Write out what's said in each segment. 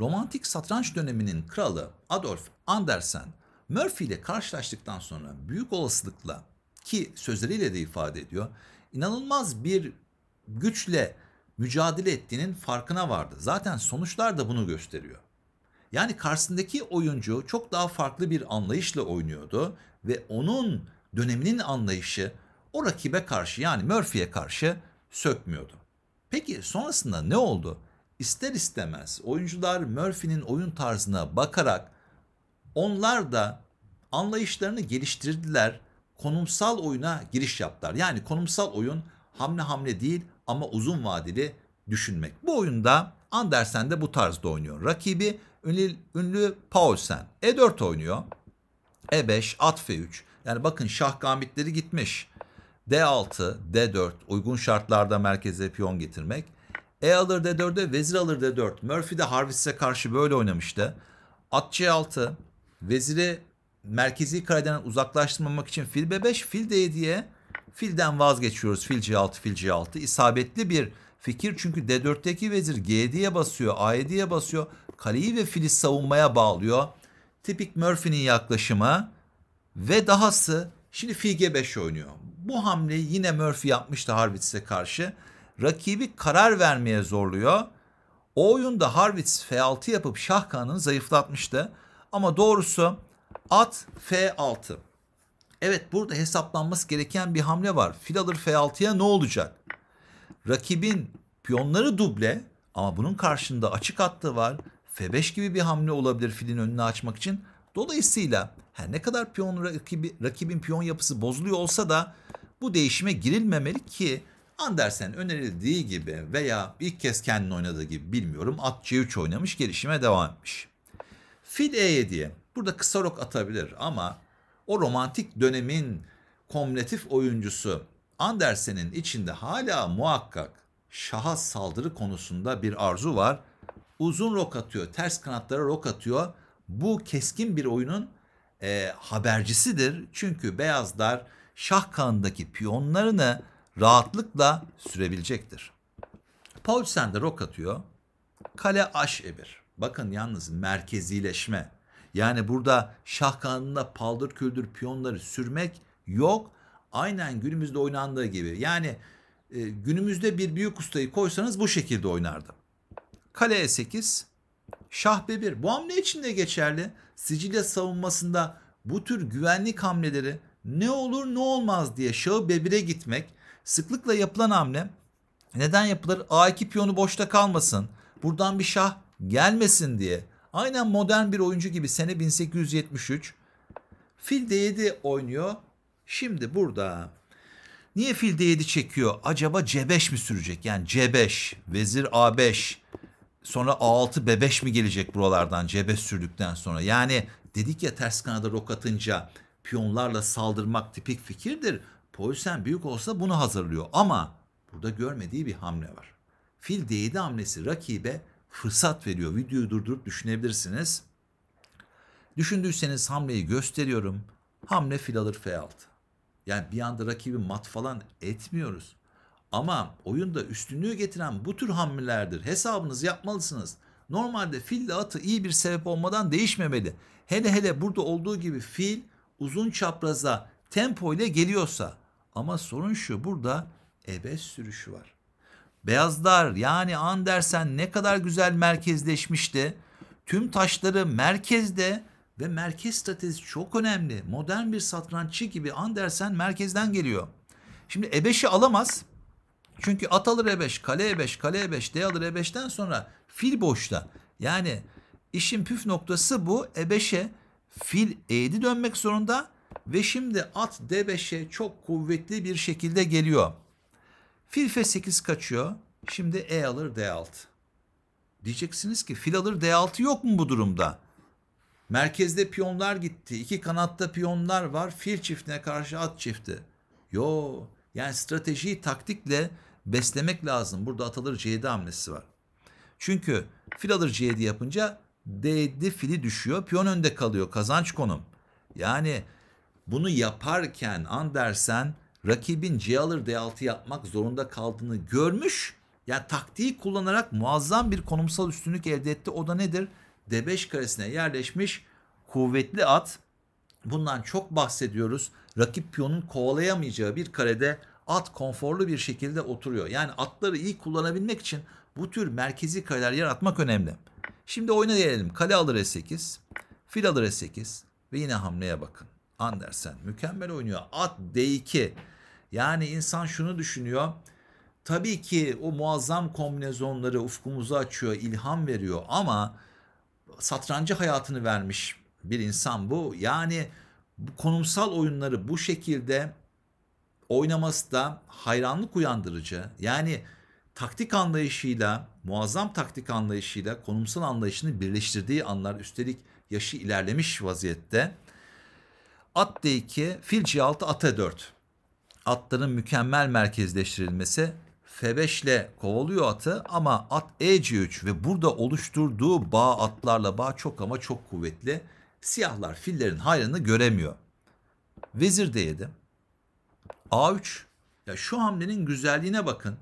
romantik satranç döneminin kralı Adolf Andersen, Murphy ile karşılaştıktan sonra büyük olasılıkla ki sözleriyle de ifade ediyor, inanılmaz bir güçle mücadele ettiğinin farkına vardı. Zaten sonuçlar da bunu gösteriyor. Yani karşısındaki oyuncu çok daha farklı bir anlayışla oynuyordu ve onun döneminin anlayışı o rakibe karşı yani Murphy'ye karşı sökmüyordu. Peki sonrasında ne oldu? ister istemez oyuncular Murphy'nin oyun tarzına bakarak onlar da anlayışlarını geliştirdiler. Konumsal oyuna giriş yaptılar. Yani konumsal oyun hamle hamle değil ama uzun vadeli düşünmek. Bu oyunda Andersen de bu tarzda oynuyor. Rakibi ünlü, ünlü Paulsen. E4 oynuyor. E5, at F3. Yani bakın şah gambitleri gitmiş. D6, D4 uygun şartlarda merkeze piyon getirmek. E alır D4'e, vezir alır D4. Murphy de Harvest'e karşı böyle oynamıştı. At C6, veziri merkezi kareden uzaklaştırmamak için fil B5, fil D7'ye filden vazgeçiyoruz. Fil C6, fil C6. İsabetli bir fikir çünkü D4'teki vezir G7'ye basıyor, A7'ye basıyor. Kaleyi ve fili savunmaya bağlıyor. Tipik Murphy'nin yaklaşımı ve dahası şimdi fil G5 oynuyor. Bu hamle yine Murphy yapmıştı Harvitz'e karşı rakibi karar vermeye zorluyor. O oyunda Harvitz F6 yapıp şah kanını zayıflatmıştı. Ama doğrusu at F6. Evet burada hesaplanması gereken bir hamle var. Fil alır F6'ya ne olacak? Rakibin piyonları duble ama bunun karşında açık hattı var. F5 gibi bir hamle olabilir filin önünü açmak için. Dolayısıyla her ne kadar piyon rakibi, rakibin piyon yapısı bozuluyor olsa da bu değişime girilmemeli ki Andersen önerildiği gibi veya ilk kez kendini oynadığı gibi bilmiyorum at C3 oynamış gelişime devam etmiş. Fil E7'ye burada kısa rok atabilir ama o romantik dönemin komülatif oyuncusu Andersen'in içinde hala muhakkak şaha saldırı konusunda bir arzu var. Uzun rok atıyor, ters kanatlara rok atıyor. Bu keskin bir oyunun e, habercisidir. Çünkü beyazlar şah kanındaki piyonlarını rahatlıkla sürebilecektir. Paulsen de rok atıyor. Kale aş ebir. Bakın yalnız merkezileşme. Yani burada şah kanununa paldır küldür piyonları sürmek yok. Aynen günümüzde oynandığı gibi. Yani e, günümüzde bir büyük ustayı koysanız bu şekilde oynardı. Kale E8, şah B1. Bu hamle için de geçerli. Sicilya savunmasında bu tür güvenlik hamleleri ne olur ne olmaz diye şahı B1'e gitmek Sıklıkla yapılan hamle neden yapılır? A2 piyonu boşta kalmasın. Buradan bir şah gelmesin diye. Aynen modern bir oyuncu gibi sene 1873. Fil D7 oynuyor. Şimdi burada niye fil D7 çekiyor? Acaba C5 mi sürecek? Yani C5, vezir A5, sonra A6 B5 mi gelecek buralardan C5 sürdükten sonra? Yani dedik ya ters kanada rok atınca piyonlarla saldırmak tipik fikirdir. Poulsen büyük olsa bunu hazırlıyor ama burada görmediği bir hamle var. Fil D7 hamlesi rakibe fırsat veriyor. Videoyu durdurup düşünebilirsiniz. Düşündüyseniz hamleyi gösteriyorum. Hamle fil alır F6. Yani bir anda rakibi mat falan etmiyoruz. Ama oyunda üstünlüğü getiren bu tür hamlelerdir. Hesabınız yapmalısınız. Normalde fil fille atı iyi bir sebep olmadan değişmemeli. Hele hele burada olduğu gibi fil uzun çapraza tempo ile geliyorsa ama sorun şu burada ebe sürüşü var. Beyazlar yani Andersen ne kadar güzel merkezleşmişti. Tüm taşları merkezde ve merkez stratejisi çok önemli. Modern bir satranççı gibi Andersen merkezden geliyor. Şimdi E5'i alamaz. Çünkü at alır E5, kale E5, kale E5, D alır E5'ten sonra fil boşta. Yani işin püf noktası bu. E5'e fil E7 dönmek zorunda. Ve şimdi at D5'e çok kuvvetli bir şekilde geliyor. Fil F8 kaçıyor. Şimdi E alır D6. Diyeceksiniz ki fil alır D6 yok mu bu durumda? Merkezde piyonlar gitti. iki kanatta piyonlar var. Fil çiftine karşı at çifti. Yo yani stratejiyi taktikle beslemek lazım. Burada at alır C7 hamlesi var. Çünkü fil alır C7 yapınca D7 fili düşüyor. Piyon önde kalıyor. Kazanç konum. Yani bunu yaparken Andersen rakibin C alır D6 yapmak zorunda kaldığını görmüş. Yani taktiği kullanarak muazzam bir konumsal üstünlük elde etti. O da nedir? D5 karesine yerleşmiş kuvvetli at. Bundan çok bahsediyoruz. Rakip piyonun kovalayamayacağı bir karede at konforlu bir şekilde oturuyor. Yani atları iyi kullanabilmek için bu tür merkezi kareler yaratmak önemli. Şimdi oyuna gelelim. Kale alır E8, fil alır E8 ve yine hamleye bakın. Andersen mükemmel oynuyor. At D2. Yani insan şunu düşünüyor. Tabii ki o muazzam kombinasyonları ufkumuzu açıyor, ilham veriyor ama satrancı hayatını vermiş bir insan bu. Yani bu konumsal oyunları bu şekilde oynaması da hayranlık uyandırıcı. Yani taktik anlayışıyla, muazzam taktik anlayışıyla konumsal anlayışını birleştirdiği anlar üstelik yaşı ilerlemiş vaziyette at d2, fil c6, at e4. Atların mükemmel merkezleştirilmesi F5 ile kovalıyor atı ama at EC3 ve burada oluşturduğu bağ atlarla bağ çok ama çok kuvvetli. Siyahlar fillerin hayrını göremiyor. Vezir D7. A3. Ya şu hamlenin güzelliğine bakın.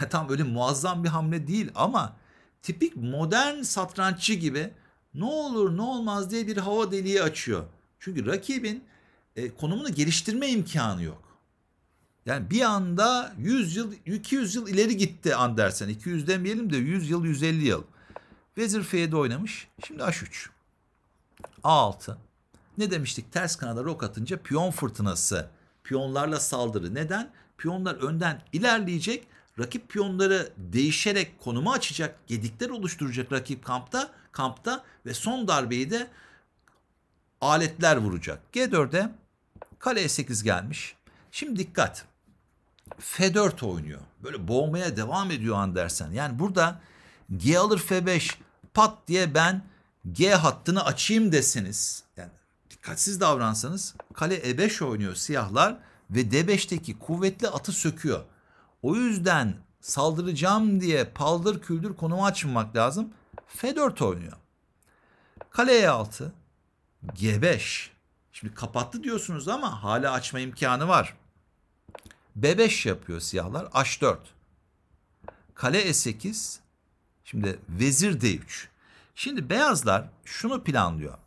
Ya tam öyle muazzam bir hamle değil ama tipik modern satranççı gibi ne olur ne olmaz diye bir hava deliği açıyor. Çünkü rakibin e, konumunu geliştirme imkanı yok. Yani bir anda 100 yıl 200 yıl ileri gitti Andersen. 200 demeyelim de 100 yıl 150 yıl. Vezir f oynamış. Şimdi H3. A6. Ne demiştik? Ters kanada rok atınca piyon fırtınası. Piyonlarla saldırı. Neden? Piyonlar önden ilerleyecek. Rakip piyonları değişerek konumu açacak. Gedikler oluşturacak rakip kampta. Kampta ve son darbeyi de aletler vuracak. G4'e kale E8 gelmiş. Şimdi dikkat. F4 oynuyor. Böyle boğmaya devam ediyor Andersen. Yani burada G alır F5 pat diye ben G hattını açayım deseniz. Yani dikkatsiz davransanız kale E5 oynuyor siyahlar ve D5'teki kuvvetli atı söküyor. O yüzden saldıracağım diye paldır küldür konumu açmamak lazım. F4 oynuyor. Kale E6 G5 Şimdi kapattı diyorsunuz ama hala açma imkanı var. B5 yapıyor siyahlar. H4. Kale E8. Şimdi vezir D3. Şimdi beyazlar şunu planlıyor.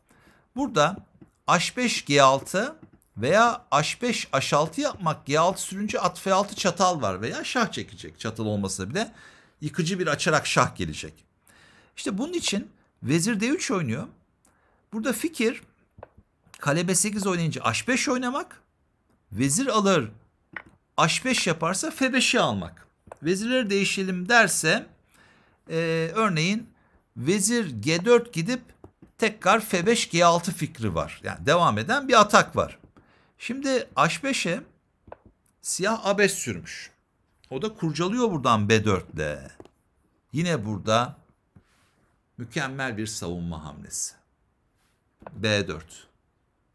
Burada H5 G6 veya H5 H6 yapmak G6 sürünce at F6 çatal var veya şah çekecek. Çatal olmasa bile yıkıcı bir açarak şah gelecek. İşte bunun için vezir D3 oynuyor. Burada fikir kale b8 oynayınca h5 oynamak. Vezir alır h5 yaparsa f5'i almak. Vezirleri değişelim derse e, örneğin vezir g4 gidip tekrar f5 g6 fikri var. Yani devam eden bir atak var. Şimdi h5'e siyah a5 sürmüş. O da kurcalıyor buradan b4 ile. Yine burada mükemmel bir savunma hamlesi. B4.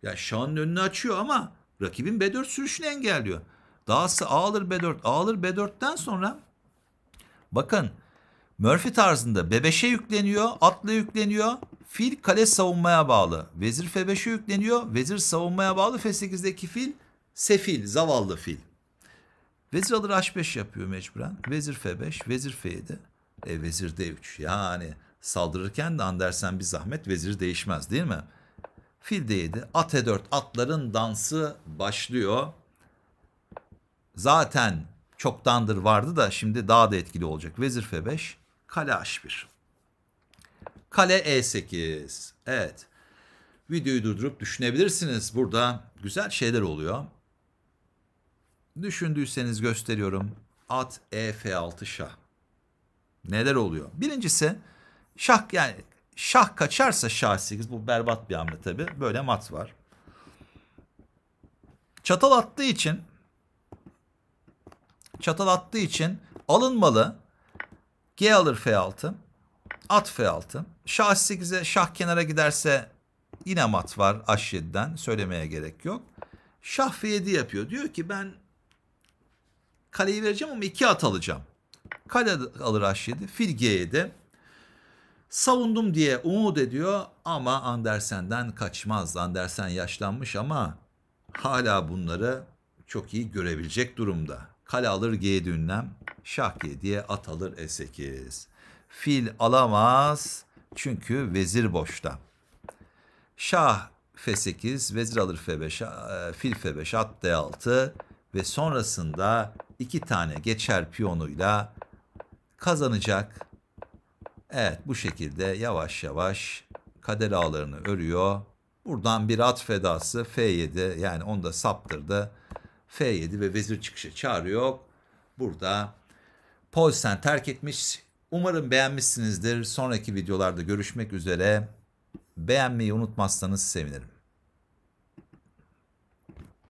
Ya şahın önünü açıyor ama rakibin B4 sürüşünü engelliyor. Dahası A alır B4. A alır B4'ten sonra bakın Murphy tarzında B5'e yükleniyor. Atla yükleniyor. Fil kale savunmaya bağlı. Vezir F5'e yükleniyor. Vezir savunmaya bağlı. F8'deki fil sefil. Zavallı fil. Vezir alır H5 yapıyor mecburen. Vezir F5. Vezir F7. E, vezir D3. Yani saldırırken de Andersen bir zahmet vezir değişmez değil mi? Fil de 7. At E4 atların dansı başlıyor. Zaten çoktandır vardı da şimdi daha da etkili olacak. Vezir F5. Kale H1. Kale E8. Evet. Videoyu durdurup düşünebilirsiniz. Burada güzel şeyler oluyor. Düşündüyseniz gösteriyorum. At E F6 şah. Neler oluyor? Birincisi şah yani Şah kaçarsa şah 8 bu berbat bir hamle tabi. Böyle mat var. Çatal attığı için çatal attığı için alınmalı. G alır F6. At F6. Şah 8'e şah kenara giderse yine mat var H7'den. Söylemeye gerek yok. Şah F7 yapıyor. Diyor ki ben kaleyi vereceğim ama iki at alacağım. Kale alır H7. Fil G7 savundum diye umut ediyor ama Andersen'den kaçmaz. Andersen yaşlanmış ama hala bunları çok iyi görebilecek durumda. Kale alır G7 şah G diye at alır E8. Fil alamaz çünkü vezir boşta. Şah F8, vezir alır F5, e, fil F5, at D6 ve sonrasında iki tane geçer piyonuyla kazanacak Evet bu şekilde yavaş yavaş kader ağlarını örüyor. Buradan bir at fedası F7 yani onu da saptırdı. F7 ve vezir çıkışı çağırıyor. Burada Polsen terk etmiş. Umarım beğenmişsinizdir. Sonraki videolarda görüşmek üzere. Beğenmeyi unutmazsanız sevinirim.